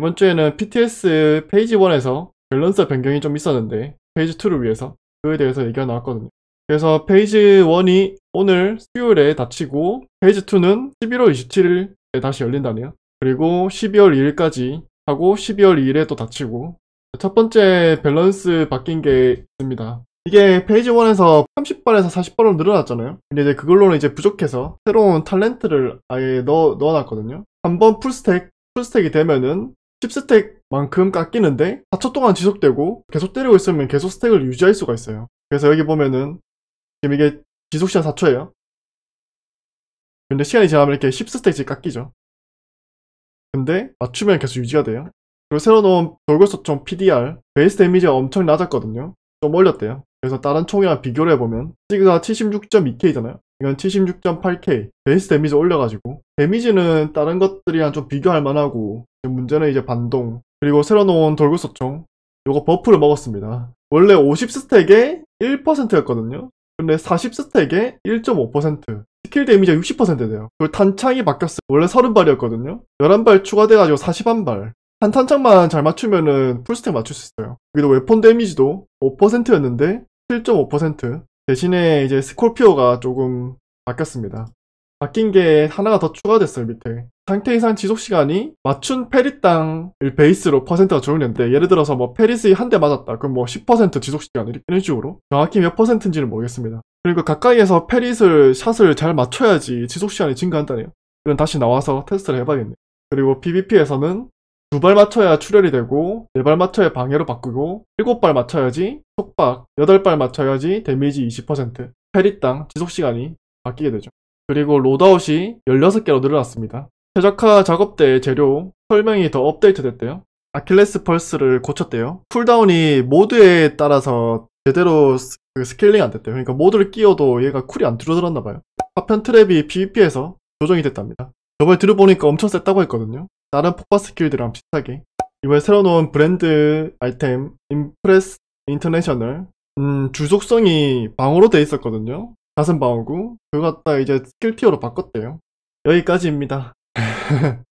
이번 주에는 PTS 페이지 1에서 밸런스 변경이 좀 있었는데 페이지 2를 위해서 그에 대해서 얘기가 나왔거든요. 그래서 페이지 1이 오늘 수요일에 닫히고 페이지 2는 11월 27일에 다시 열린다네요. 그리고 12월 2일까지 하고 12월 2일에 또 닫히고 첫 번째 밸런스 바뀐 게 있습니다. 이게 페이지 1에서 30번에서 40번으로 늘어났잖아요. 근데 이제 그걸로는 이제 부족해서 새로운 탤런트를 아예 넣어, 넣어놨거든요. 한번 풀스택, 풀스택이 되면은 10스택만큼 깎이는데 4초 동안 지속되고 계속 때리고 있으면 계속 스택을 유지할 수가 있어요. 그래서 여기 보면은 지금 이게 지속시간 4초예요. 근데 시간이 지나면 이렇게 10스택씩 깎이죠. 근데 맞추면 계속 유지가 돼요. 그리고 새로 넣은 돌고소총 PDR 베이스 데미지가 엄청 낮았거든요. 좀 올렸대요. 그래서 다른 총이랑 비교를 해보면 시그가 76.2K잖아요. 이건 76.8K 베이스 데미지 올려가지고 데미지는 다른 것들이랑 좀 비교할 만하고 문제는 이제 반동 그리고 새로 놓은 돌구소총 요거 버프를 먹었습니다 원래 50스택에 1%였거든요 근데 40스택에 1.5% 스킬 데미지가 60% 돼요 그리고 탄창이 바뀌었어요 원래 30발이었거든요 11발 추가돼가지고 41발 한 탄창만 잘 맞추면은 풀스택 맞출 수 있어요 그기도 웨폰 데미지도 5%였는데 7.5% 대신에 이제 스콜피오가 조금 바뀌었습니다 바뀐 게 하나가 더 추가됐어요 밑에 상태 이상 지속 시간이 맞춘 페리땅을 베이스로 퍼센트가 적용되는데 예를 들어서 뭐 페리스에 한대 맞았다 그럼 뭐 10% 지속 시간 이런 이 식으로 정확히 몇 퍼센트인지는 모르겠습니다 그러니까 가까이에서 페릿을 샷을 잘 맞춰야지 지속 시간이 증가한다네요 이건 다시 나와서 테스트를 해봐야겠네요 그리고 PVP에서는 두 발 맞춰야 출혈이 되고 네 발 맞춰야 방해로 바꾸고 일곱 발 맞춰야지 속박 여덟 발 맞춰야지 데미지 20% 페리땅 지속 시간이 바뀌게 되죠 그리고 로드아웃이 16개로 늘어났습니다. 최적화 작업 때 재료 설명이 더 업데이트 됐대요. 아킬레스 펄스를 고쳤대요. 쿨다운이 모드에 따라서 제대로 스킬링 그 안 됐대요. 그러니까 모드를 끼워도 얘가 쿨이 안 줄어들었나 봐요. 파편 트랩이 PVP에서 조정이 됐답니다. 저번에 들어보니까 엄청 셌다고 했거든요. 다른 폭파 스킬들이랑 비슷하게. 이번에 새로 놓은 브랜드 아이템 인프레스 인터내셔널 음, 주속성이 방어로 돼 있었거든요. 가슴 바어구 그거 갖다 이제 스킬 티어로 바꿨대요 여기까지입니다